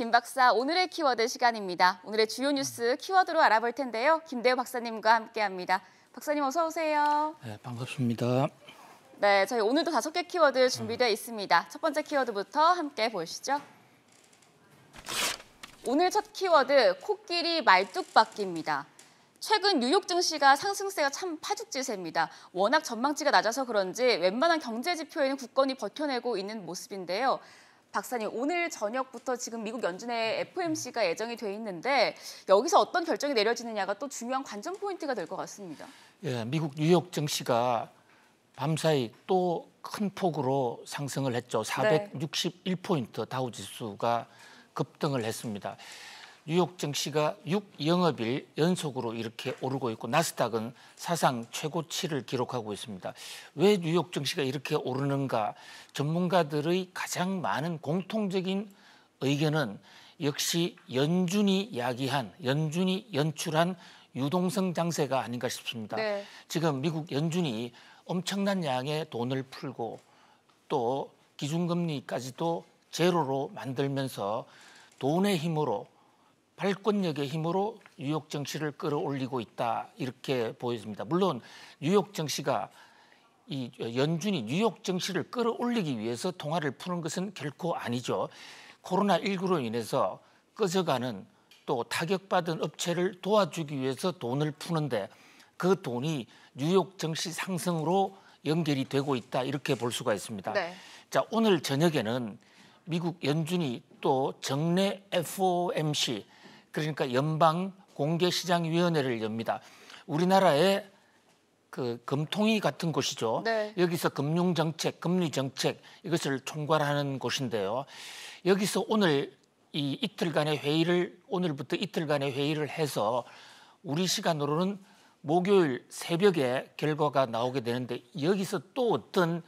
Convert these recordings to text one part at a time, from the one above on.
김 박사 오늘의 키워드 시간입니다. 오늘의 주요 뉴스 키워드로 알아볼 텐데요. 김대우 박사님과 함께합니다. 박사님 어서 오세요. 네, 반갑습니다. 네, 저희 오늘도 다섯 개 키워드 준비되어 네. 있습니다. 첫 번째 키워드부터 함께 보시죠. 오늘 첫 키워드 코끼리 말뚝박기입니다. 최근 뉴욕 증시가 상승세가 참 파죽지세입니다. 워낙 전망치가 낮아서 그런지 웬만한 경제 지표에는 굳건히 버텨내고 있는 모습인데요. 박사님 오늘 저녁부터 지금 미국 연준의 FOMC가 예정이 돼 있는데 여기서 어떤 결정이 내려지느냐가 또 중요한 관전 포인트가 될 것 같습니다. 예, 미국 뉴욕 증시가 밤사이 또 큰 폭으로 상승을 했죠. 461포인트 네. 다우지수가 급등을 했습니다. 뉴욕 증시가 6영업일 연속으로 이렇게 오르고 있고 나스닥은 사상 최고치를 기록하고 있습니다. 왜 뉴욕 증시가 이렇게 오르는가? 전문가들의 가장 많은 공통적인 의견은 역시 연준이 야기한 연준이 연출한 유동성 장세가 아닌가 싶습니다. 네. 지금 미국 연준이 엄청난 양의 돈을 풀고 또 기준금리까지도 제로로 만들면서 돈의 힘으로 발권력의 힘으로 뉴욕 정치를 끌어올리고 있다 이렇게 보여집니다. 물론 뉴욕 정치가 이 연준이 뉴욕 정치를 끌어올리기 위해서 통화를 푸는 것은 결코 아니죠. 코로나 19로 인해서 꺼져가는 또 타격받은 업체를 도와주기 위해서 돈을 푸는데 그 돈이 뉴욕 정치 상승으로 연결이 되고 있다 이렇게 볼 수가 있습니다. 네. 자 오늘 저녁에는 미국 연준이 또 정례 FOMC 그러니까 연방 공개시장위원회를 엽니다. 우리나라의 그 금통위 같은 곳이죠. 네. 여기서 금융 정책, 금리 정책 이것을 총괄하는 곳인데요. 여기서 오늘 이 이틀간의 회의를 오늘부터 이틀간의 회의를 해서 우리 시간으로는 목요일 새벽에 결과가 나오게 되는데 여기서 또 어떤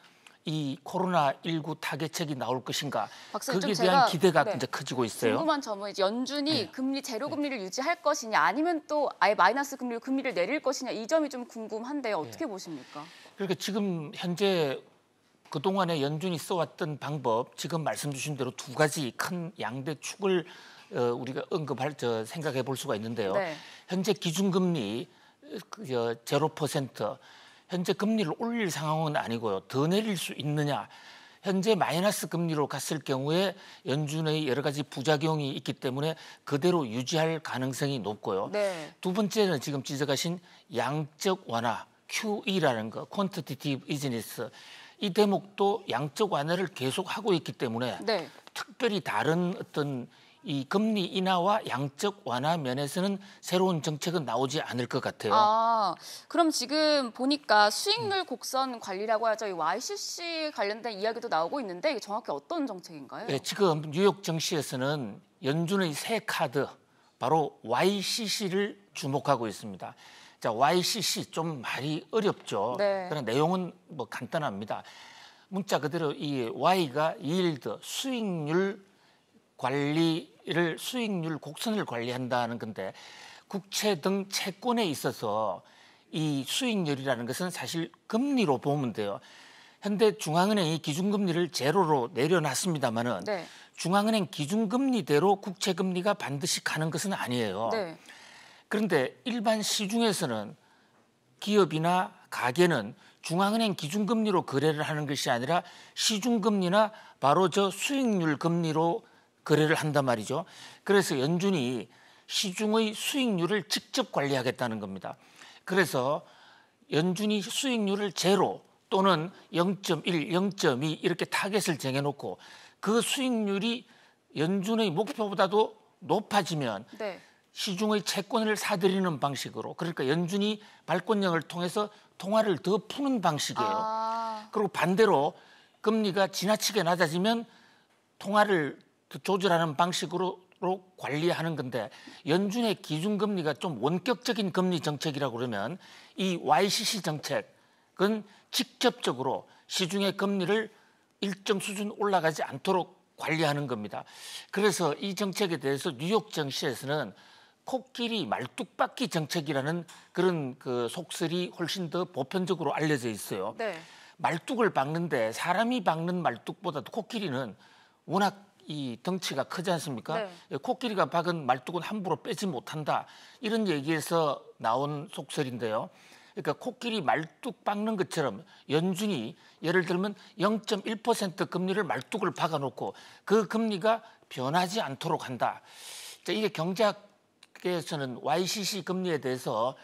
이 코로나 19 타개책이 나올 것인가 거기에 대한 기대가 네. 이제 커지고 있어요. 궁금한 점은 이제 연준이 네. 금리 제로 네. 금리를 유지할 것이냐 아니면 또 아예 마이너스 금리로 금리를 내릴 것이냐 이 점이 좀 궁금한데 네. 어떻게 네. 보십니까? 그러니까 지금 현재 그동안에 연준이 써왔던 방법 지금 말씀 주신 대로 두 가지 큰 양대 축을 어, 우리가 언급할 저 생각해 볼 수가 있는데요. 네. 현재 기준금리 어, 그, 저, 어, 제로 퍼센트 현재 금리를 올릴 상황은 아니고요. 더 내릴 수 있느냐. 현재 마이너스 금리로 갔을 경우에 연준의 여러 가지 부작용이 있기 때문에 그대로 유지할 가능성이 높고요. 네. 두 번째는 지금 지적하신 양적 완화, QE라는 거, 퀀티티티브 이즈니스. 이 대목도 양적 완화를 계속 하고 있기 때문에 네. 특별히 다른 어떤 이 금리 인하와 양적 완화 면에서는 새로운 정책은 나오지 않을 것 같아요. 아, 그럼 지금 보니까 수익률 곡선 관리라고 하죠. 이 YCC 관련된 이야기도 나오고 있는데 정확히 어떤 정책인가요? 네, 지금 뉴욕 정시에서는 연준의 새 카드 바로 YCC를 주목하고 있습니다. 자, YCC 좀 말이 어렵죠. 네. 그런 내용은 뭐 간단합니다. 문자 그대로 이 Y가 yield 수익률 관리 이를 수익률 곡선을 관리한다는 건데 국채 등 채권에 있어서 이 수익률이라는 것은 사실 금리로 보면 돼요. 현대 중앙은행이 기준금리를 제로로 내려놨습니다마는 네. 중앙은행 기준금리대로 국채금리가 반드시 가는 것은 아니에요. 네. 그런데 일반 시중에서는 기업이나 가게는 중앙은행 기준금리로 거래를 하는 것이 아니라 시중금리나 바로 저 수익률 금리로 거래를 한단 말이죠. 그래서 연준이 시중의 수익률을 직접 관리하겠다는 겁니다. 그래서 연준이 수익률을 제로 또는 0.1, 0.2 이렇게 타겟을 정해놓고 그 수익률이 연준의 목표보다도 높아지면 네. 시중의 채권을 사들이는 방식으로 그러니까 연준이 발권령을 통해서 통화를 더 푸는 방식이에요. 아... 그리고 반대로 금리가 지나치게 낮아지면 통화를 그 조절하는 방식으로 관리하는 건데 연준의 기준금리가 좀 원격적인 금리 정책이라고 그러면 이 YCC 정책은 직접적으로 시중의 금리를 일정 수준 올라가지 않도록 관리하는 겁니다. 그래서 이 정책에 대해서 뉴욕 정시에서는 코끼리 말뚝박기 정책이라는 그런 그 속설이 훨씬 더 보편적으로 알려져 있어요. 네. 말뚝을 박는데 사람이 박는 말뚝보다도 코끼리는 워낙 이 덩치가 크지 않습니까? 네. 예, 코끼리가 박은 말뚝은 함부로 빼지 못한다. 이런 얘기에서 나온 속설인데요. 그러니까 코끼리 말뚝 박는 것처럼 연준이 예를 들면 0.1% 금리를 말뚝을 박아놓고 그 금리가 변하지 않도록 한다. 자, 이게 경제학에서는 YCC 금리에 대해서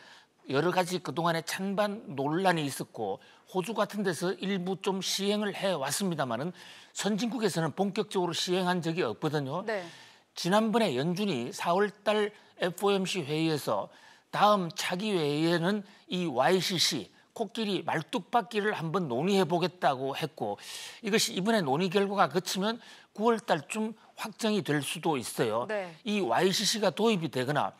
여러 가지 그동안의 찬반 논란이 있었고 호주 같은 데서 일부 좀 시행을 해왔습니다마는 선진국에서는 본격적으로 시행한 적이 없거든요. 네. 지난번에 연준이 4월 달 FOMC 회의에서 다음 차기 회의에는 이 YCC 코끼리 말뚝박기를 한번 논의해 보겠다고 했고 이것이 이번에 논의 결과가 그치면 9월 달쯤 확정이 될 수도 있어요. 네. 이 YCC가 도입이 되거나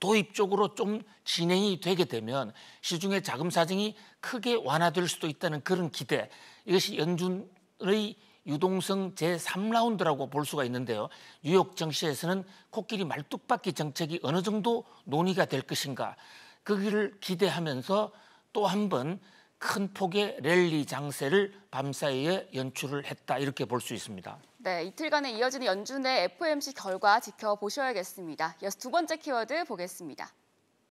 도입 쪽으로 좀 진행이 되게 되면 시중의 자금 사정이 크게 완화될 수도 있다는 그런 기대 이것이 연준의 유동성 제3라운드라고 볼 수가 있는데요. 뉴욕 정시에서는 코끼리 말뚝박기 정책이 어느 정도 논의가 될 것인가 그기를 기대하면서 또한번 큰 폭의 랠리 장세를 밤사이에 연출을 했다 이렇게 볼 수 있습니다. 네, 이틀간에 이어지는 연준의 FOMC 결과 지켜보셔야겠습니다. 이어서 두 번째 키워드 보겠습니다.